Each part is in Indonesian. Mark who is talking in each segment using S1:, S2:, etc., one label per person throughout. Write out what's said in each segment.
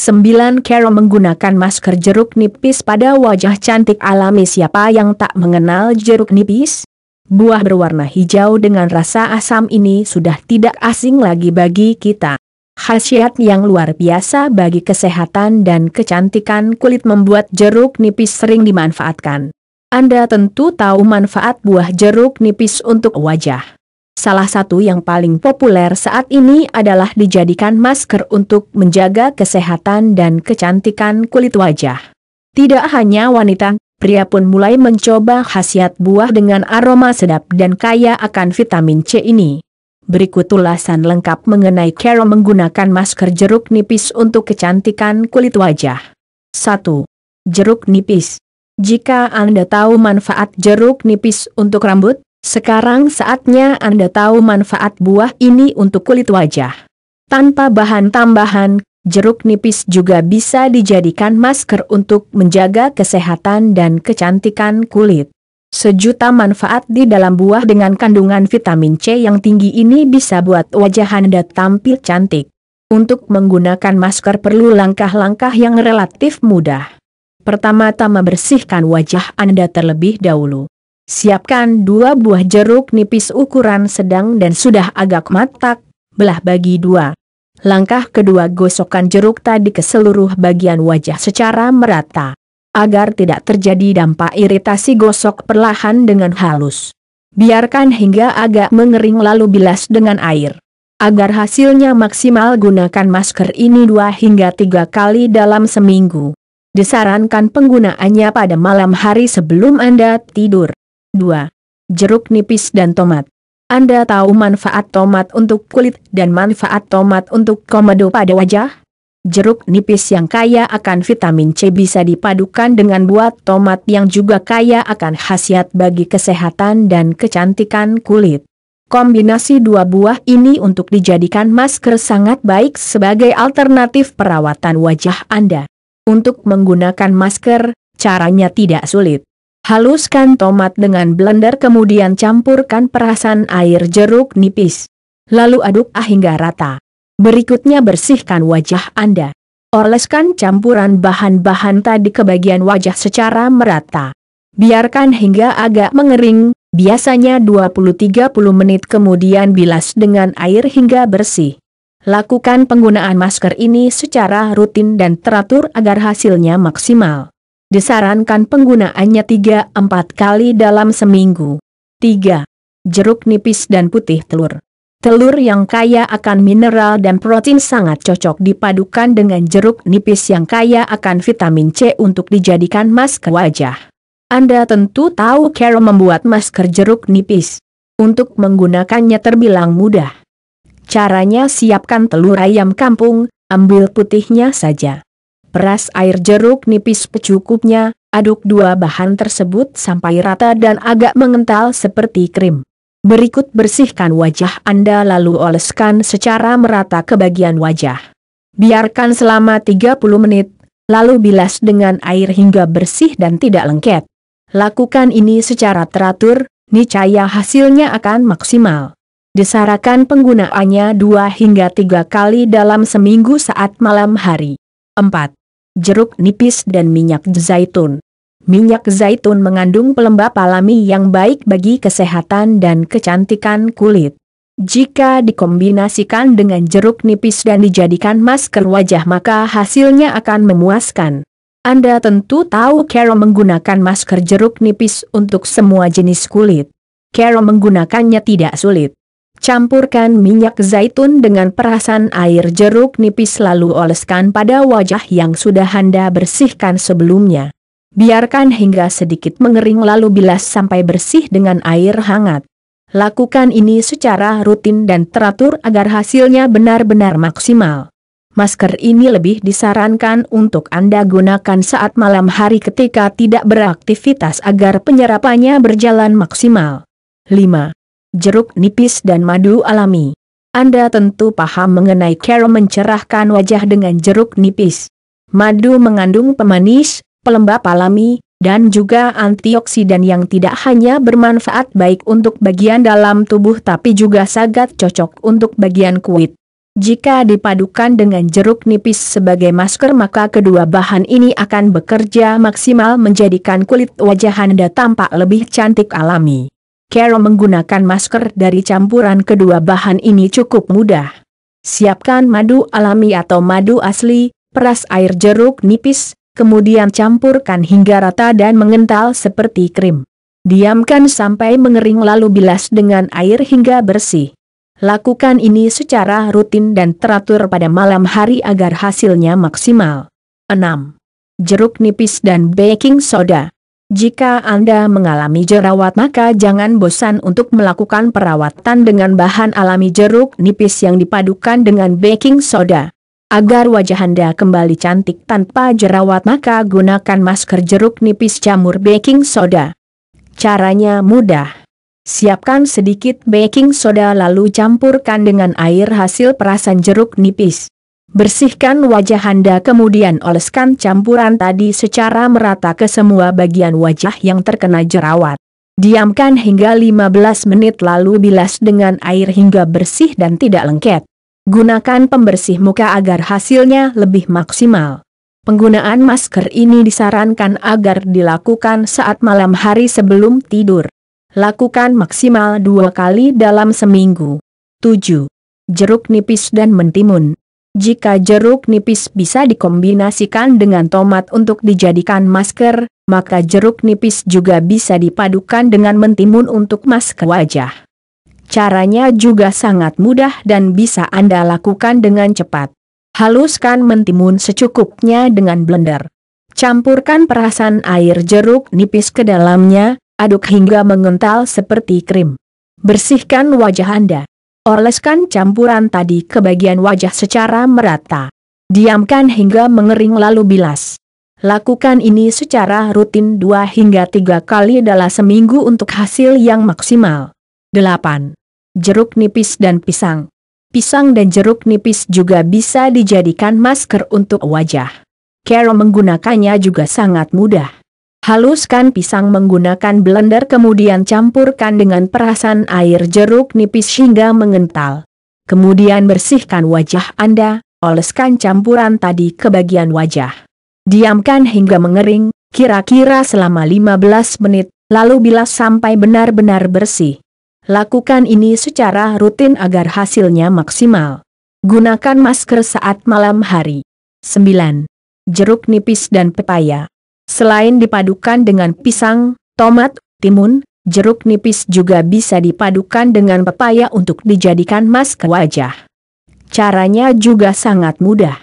S1: 9. Carol menggunakan masker jeruk nipis pada wajah cantik alami siapa yang tak mengenal jeruk nipis? Buah berwarna hijau dengan rasa asam ini sudah tidak asing lagi bagi kita. Khasiat yang luar biasa bagi kesehatan dan kecantikan kulit membuat jeruk nipis sering dimanfaatkan. Anda tentu tahu manfaat buah jeruk nipis untuk wajah. Salah satu yang paling populer saat ini adalah dijadikan masker untuk menjaga kesehatan dan kecantikan kulit wajah. Tidak hanya wanita, pria pun mulai mencoba khasiat buah dengan aroma sedap dan kaya akan vitamin C ini. Berikut ulasan lengkap mengenai cara menggunakan masker jeruk nipis untuk kecantikan kulit wajah. 1. Jeruk nipis Jika Anda tahu manfaat jeruk nipis untuk rambut, sekarang saatnya Anda tahu manfaat buah ini untuk kulit wajah. Tanpa bahan tambahan, jeruk nipis juga bisa dijadikan masker untuk menjaga kesehatan dan kecantikan kulit. Sejuta manfaat di dalam buah dengan kandungan vitamin C yang tinggi ini bisa buat wajah Anda tampil cantik. Untuk menggunakan masker perlu langkah-langkah yang relatif mudah. Pertama-tama bersihkan wajah Anda terlebih dahulu. Siapkan dua buah jeruk nipis ukuran sedang dan sudah agak matang. belah bagi dua. Langkah kedua gosokkan jeruk tadi ke seluruh bagian wajah secara merata. Agar tidak terjadi dampak iritasi gosok perlahan dengan halus. Biarkan hingga agak mengering lalu bilas dengan air. Agar hasilnya maksimal gunakan masker ini dua hingga tiga kali dalam seminggu. Disarankan penggunaannya pada malam hari sebelum Anda tidur. 2. Jeruk nipis dan tomat. Anda tahu manfaat tomat untuk kulit dan manfaat tomat untuk komedo pada wajah? Jeruk nipis yang kaya akan vitamin C bisa dipadukan dengan buah tomat yang juga kaya akan khasiat bagi kesehatan dan kecantikan kulit. Kombinasi dua buah ini untuk dijadikan masker sangat baik sebagai alternatif perawatan wajah Anda. Untuk menggunakan masker, caranya tidak sulit. Haluskan tomat dengan blender kemudian campurkan perasan air jeruk nipis. Lalu aduk ah hingga rata. Berikutnya bersihkan wajah Anda. Oleskan campuran bahan-bahan tadi ke bagian wajah secara merata. Biarkan hingga agak mengering, biasanya 20-30 menit kemudian bilas dengan air hingga bersih. Lakukan penggunaan masker ini secara rutin dan teratur agar hasilnya maksimal. Disarankan penggunaannya 3-4 kali dalam seminggu. 3. Jeruk nipis dan putih telur. Telur yang kaya akan mineral dan protein sangat cocok dipadukan dengan jeruk nipis yang kaya akan vitamin C untuk dijadikan masker wajah. Anda tentu tahu cara membuat masker jeruk nipis. Untuk menggunakannya terbilang mudah. Caranya siapkan telur ayam kampung, ambil putihnya saja. Peras air jeruk nipis secukupnya, aduk dua bahan tersebut sampai rata dan agak mengental seperti krim. Berikut bersihkan wajah Anda lalu oleskan secara merata ke bagian wajah. Biarkan selama 30 menit, lalu bilas dengan air hingga bersih dan tidak lengket. Lakukan ini secara teratur, niscaya hasilnya akan maksimal. Disarankan penggunaannya 2 hingga 3 kali dalam seminggu saat malam hari. 4 jeruk nipis dan minyak zaitun. Minyak zaitun mengandung pelembab alami yang baik bagi kesehatan dan kecantikan kulit. Jika dikombinasikan dengan jeruk nipis dan dijadikan masker wajah maka hasilnya akan memuaskan. Anda tentu tahu Carol menggunakan masker jeruk nipis untuk semua jenis kulit. Carol menggunakannya tidak sulit. Campurkan minyak zaitun dengan perasan air jeruk nipis lalu oleskan pada wajah yang sudah Anda bersihkan sebelumnya. Biarkan hingga sedikit mengering lalu bilas sampai bersih dengan air hangat. Lakukan ini secara rutin dan teratur agar hasilnya benar-benar maksimal. Masker ini lebih disarankan untuk Anda gunakan saat malam hari ketika tidak beraktivitas agar penyerapannya berjalan maksimal. 5 jeruk nipis dan madu alami. Anda tentu paham mengenai cara mencerahkan wajah dengan jeruk nipis. Madu mengandung pemanis, pelembab alami, dan juga antioksidan yang tidak hanya bermanfaat baik untuk bagian dalam tubuh tapi juga sangat cocok untuk bagian kulit. Jika dipadukan dengan jeruk nipis sebagai masker maka kedua bahan ini akan bekerja maksimal menjadikan kulit wajah Anda tampak lebih cantik alami. Carol menggunakan masker dari campuran kedua bahan ini cukup mudah. Siapkan madu alami atau madu asli, peras air jeruk nipis, kemudian campurkan hingga rata dan mengental seperti krim. Diamkan sampai mengering lalu bilas dengan air hingga bersih. Lakukan ini secara rutin dan teratur pada malam hari agar hasilnya maksimal. 6. Jeruk nipis dan baking soda jika Anda mengalami jerawat maka jangan bosan untuk melakukan perawatan dengan bahan alami jeruk nipis yang dipadukan dengan baking soda. Agar wajah Anda kembali cantik tanpa jerawat maka gunakan masker jeruk nipis jamur baking soda. Caranya mudah. Siapkan sedikit baking soda lalu campurkan dengan air hasil perasan jeruk nipis. Bersihkan wajah Anda kemudian oleskan campuran tadi secara merata ke semua bagian wajah yang terkena jerawat. Diamkan hingga 15 menit lalu bilas dengan air hingga bersih dan tidak lengket. Gunakan pembersih muka agar hasilnya lebih maksimal. Penggunaan masker ini disarankan agar dilakukan saat malam hari sebelum tidur. Lakukan maksimal dua kali dalam seminggu. 7. Jeruk nipis dan mentimun jika jeruk nipis bisa dikombinasikan dengan tomat untuk dijadikan masker, maka jeruk nipis juga bisa dipadukan dengan mentimun untuk masker wajah. Caranya juga sangat mudah dan bisa Anda lakukan dengan cepat. Haluskan mentimun secukupnya dengan blender. Campurkan perasan air jeruk nipis ke dalamnya, aduk hingga mengental seperti krim. Bersihkan wajah Anda. Oleskan campuran tadi ke bagian wajah secara merata. Diamkan hingga mengering lalu bilas. Lakukan ini secara rutin 2 hingga 3 kali dalam seminggu untuk hasil yang maksimal. 8. Jeruk nipis dan pisang. Pisang dan jeruk nipis juga bisa dijadikan masker untuk wajah. Cara menggunakannya juga sangat mudah. Haluskan pisang menggunakan blender kemudian campurkan dengan perasan air jeruk nipis hingga mengental. Kemudian bersihkan wajah Anda, oleskan campuran tadi ke bagian wajah. Diamkan hingga mengering, kira-kira selama 15 menit, lalu bilas sampai benar-benar bersih. Lakukan ini secara rutin agar hasilnya maksimal. Gunakan masker saat malam hari. 9. Jeruk nipis dan pepaya Selain dipadukan dengan pisang, tomat, timun, jeruk nipis juga bisa dipadukan dengan pepaya untuk dijadikan masker wajah. Caranya juga sangat mudah.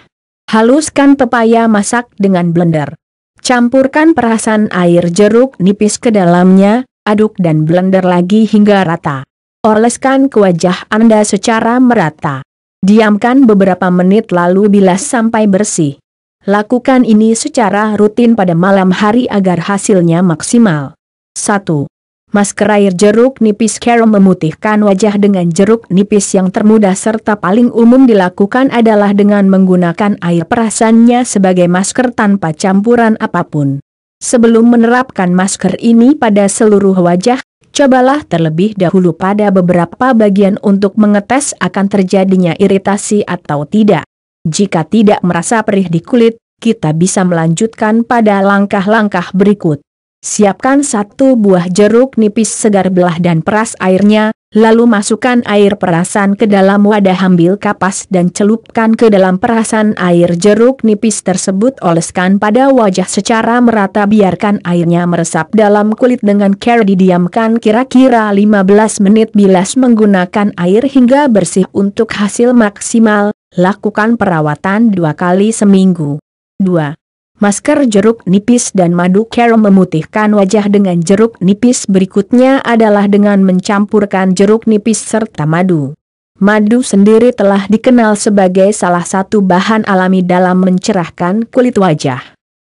S1: Haluskan pepaya masak dengan blender. Campurkan perasan air jeruk nipis ke dalamnya, aduk dan blender lagi hingga rata. Oleskan ke wajah Anda secara merata. Diamkan beberapa menit lalu bilas sampai bersih. Lakukan ini secara rutin pada malam hari agar hasilnya maksimal. 1. Masker air jeruk nipis Carom memutihkan wajah dengan jeruk nipis yang termudah serta paling umum dilakukan adalah dengan menggunakan air perasannya sebagai masker tanpa campuran apapun. Sebelum menerapkan masker ini pada seluruh wajah, cobalah terlebih dahulu pada beberapa bagian untuk mengetes akan terjadinya iritasi atau tidak jika tidak merasa perih di kulit, kita bisa melanjutkan pada langkah-langkah berikut. Siapkan satu buah jeruk nipis segar belah dan peras airnya, Lalu masukkan air perasan ke dalam wadah ambil kapas dan celupkan ke dalam perasan air jeruk nipis tersebut oleskan pada wajah secara merata biarkan airnya meresap dalam kulit dengan care didiamkan kira-kira 15 menit bilas menggunakan air hingga bersih untuk hasil maksimal, lakukan perawatan dua kali seminggu. 2. Masker jeruk nipis dan madu carom memutihkan wajah dengan jeruk nipis berikutnya adalah dengan mencampurkan jeruk nipis serta madu. Madu sendiri telah dikenal sebagai salah satu bahan alami dalam mencerahkan kulit wajah.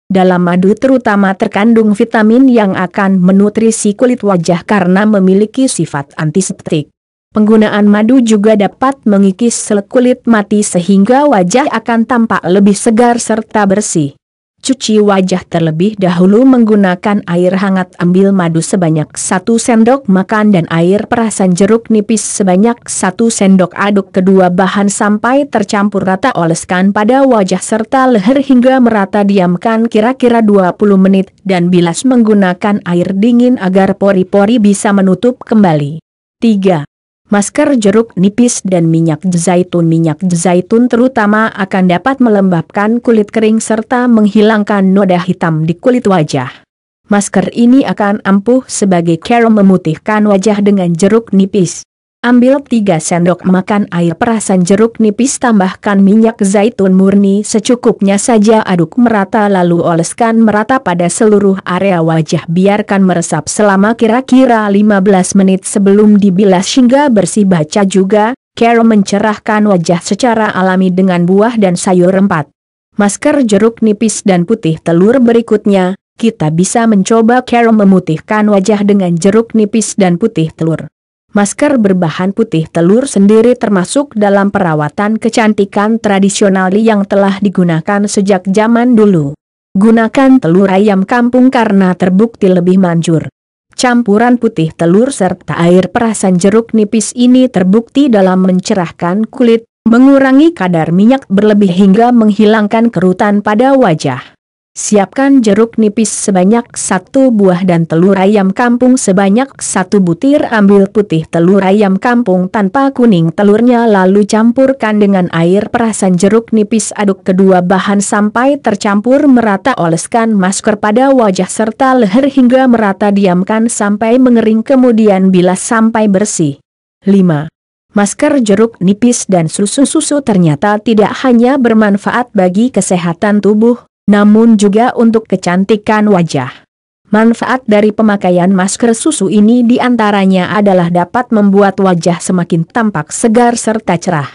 S1: Dalam madu terutama terkandung vitamin yang akan menutrisi kulit wajah karena memiliki sifat antiseptik. Penggunaan madu juga dapat mengikis sel kulit mati sehingga wajah akan tampak lebih segar serta bersih. Cuci wajah terlebih dahulu menggunakan air hangat ambil madu sebanyak satu sendok makan dan air perasan jeruk nipis sebanyak satu sendok aduk kedua bahan sampai tercampur rata oleskan pada wajah serta leher hingga merata diamkan kira-kira 20 menit dan bilas menggunakan air dingin agar pori-pori bisa menutup kembali. 3 masker jeruk nipis dan minyak zaitun. Minyak zaitun terutama akan dapat melembabkan kulit kering serta menghilangkan noda hitam di kulit wajah. Masker ini akan ampuh sebagai cara memutihkan wajah dengan jeruk nipis. Ambil 3 sendok makan air perasan jeruk nipis tambahkan minyak zaitun murni secukupnya saja aduk merata lalu oleskan merata pada seluruh area wajah biarkan meresap selama kira-kira 15 menit sebelum dibilas hingga bersih baca juga, Carol mencerahkan wajah secara alami dengan buah dan sayur empat. Masker jeruk nipis dan putih telur berikutnya, kita bisa mencoba Carol memutihkan wajah dengan jeruk nipis dan putih telur. Masker berbahan putih telur sendiri termasuk dalam perawatan kecantikan tradisional yang telah digunakan sejak zaman dulu. Gunakan telur ayam kampung karena terbukti lebih manjur. Campuran putih telur serta air perasan jeruk nipis ini terbukti dalam mencerahkan kulit, mengurangi kadar minyak berlebih hingga menghilangkan kerutan pada wajah. Siapkan jeruk nipis sebanyak satu buah dan telur ayam kampung sebanyak satu butir ambil putih telur ayam kampung tanpa kuning telurnya lalu campurkan dengan air perasan jeruk nipis aduk kedua bahan sampai tercampur merata oleskan masker pada wajah serta leher hingga merata diamkan sampai mengering kemudian bilas sampai bersih. 5. Masker jeruk nipis dan susu-susu ternyata tidak hanya bermanfaat bagi kesehatan tubuh, namun juga untuk kecantikan wajah. Manfaat dari pemakaian masker susu ini diantaranya adalah dapat membuat wajah semakin tampak segar serta cerah.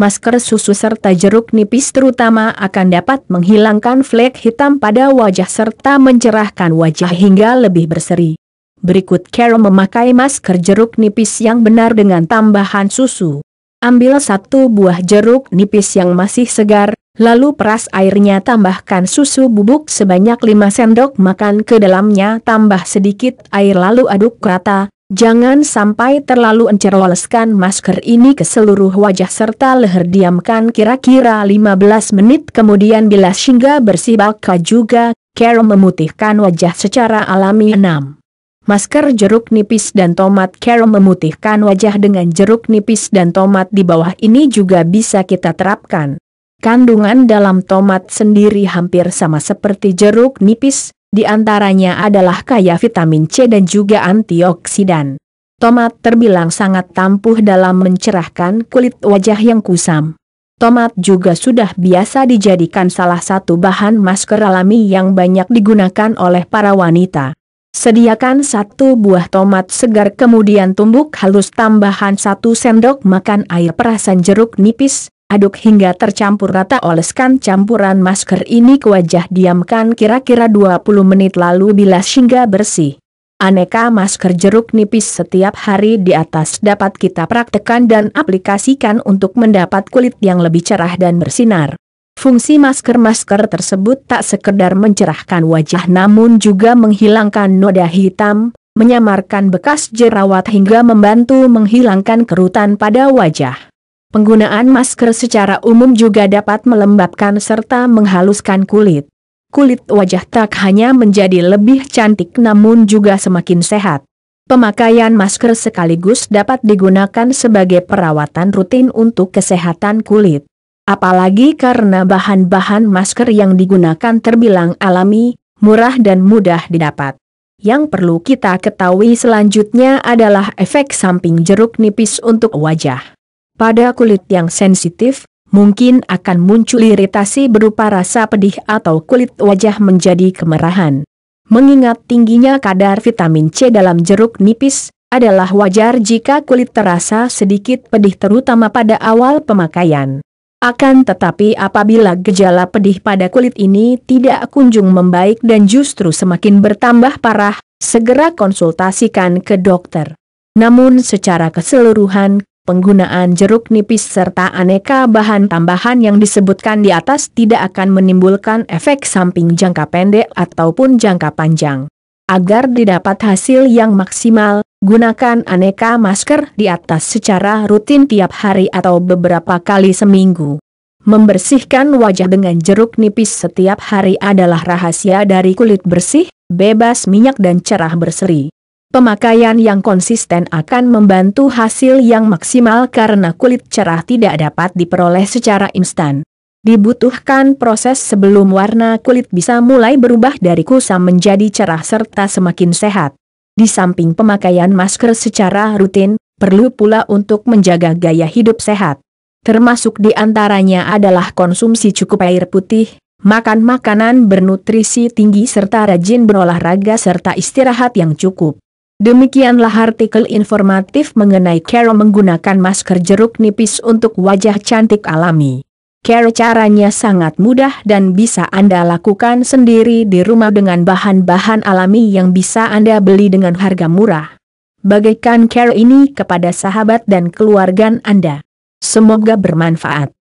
S1: Masker susu serta jeruk nipis terutama akan dapat menghilangkan flek hitam pada wajah serta mencerahkan wajah hingga lebih berseri. Berikut Carol memakai masker jeruk nipis yang benar dengan tambahan susu. Ambil satu buah jeruk nipis yang masih segar, Lalu peras airnya tambahkan susu bubuk sebanyak 5 sendok makan ke dalamnya tambah sedikit air lalu aduk rata, jangan sampai terlalu encer loleskan masker ini ke seluruh wajah serta leher diamkan kira-kira 15 menit kemudian bilas hingga bersih baka juga, Carol memutihkan wajah secara alami 6. Masker jeruk nipis dan tomat Carol memutihkan wajah dengan jeruk nipis dan tomat di bawah ini juga bisa kita terapkan. Kandungan dalam tomat sendiri hampir sama seperti jeruk nipis, di antaranya adalah kaya vitamin C dan juga antioksidan. Tomat terbilang sangat tampuh dalam mencerahkan kulit wajah yang kusam. Tomat juga sudah biasa dijadikan salah satu bahan masker alami yang banyak digunakan oleh para wanita. Sediakan satu buah tomat segar kemudian tumbuk halus tambahan satu sendok makan air perasan jeruk nipis, aduk hingga tercampur rata oleskan campuran masker ini ke wajah diamkan kira-kira 20 menit lalu bilas hingga bersih. Aneka masker jeruk nipis setiap hari di atas dapat kita praktekkan dan aplikasikan untuk mendapat kulit yang lebih cerah dan bersinar. Fungsi masker-masker tersebut tak sekedar mencerahkan wajah namun juga menghilangkan noda hitam, menyamarkan bekas jerawat hingga membantu menghilangkan kerutan pada wajah. Penggunaan masker secara umum juga dapat melembabkan serta menghaluskan kulit. Kulit wajah tak hanya menjadi lebih cantik namun juga semakin sehat. Pemakaian masker sekaligus dapat digunakan sebagai perawatan rutin untuk kesehatan kulit. Apalagi karena bahan-bahan masker yang digunakan terbilang alami, murah dan mudah didapat. Yang perlu kita ketahui selanjutnya adalah efek samping jeruk nipis untuk wajah. Pada kulit yang sensitif, mungkin akan muncul iritasi berupa rasa pedih atau kulit wajah menjadi kemerahan. Mengingat tingginya kadar vitamin C dalam jeruk nipis, adalah wajar jika kulit terasa sedikit pedih terutama pada awal pemakaian. Akan tetapi apabila gejala pedih pada kulit ini tidak kunjung membaik dan justru semakin bertambah parah, segera konsultasikan ke dokter. Namun secara keseluruhan, penggunaan jeruk nipis serta aneka bahan tambahan yang disebutkan di atas tidak akan menimbulkan efek samping jangka pendek ataupun jangka panjang. Agar didapat hasil yang maksimal, gunakan aneka masker di atas secara rutin tiap hari atau beberapa kali seminggu. Membersihkan wajah dengan jeruk nipis setiap hari adalah rahasia dari kulit bersih, bebas minyak dan cerah berseri. Pemakaian yang konsisten akan membantu hasil yang maksimal karena kulit cerah tidak dapat diperoleh secara instan. Dibutuhkan proses sebelum warna kulit bisa mulai berubah dari kusam menjadi cerah serta semakin sehat. Di samping pemakaian masker secara rutin, perlu pula untuk menjaga gaya hidup sehat. Termasuk di antaranya adalah konsumsi cukup air putih, makan makanan bernutrisi tinggi serta rajin berolahraga serta istirahat yang cukup. Demikianlah artikel informatif mengenai Carol menggunakan masker jeruk nipis untuk wajah cantik alami. Kero caranya sangat mudah dan bisa Anda lakukan sendiri di rumah dengan bahan-bahan alami yang bisa Anda beli dengan harga murah. Bagikan care ini kepada sahabat dan keluarga Anda. Semoga bermanfaat.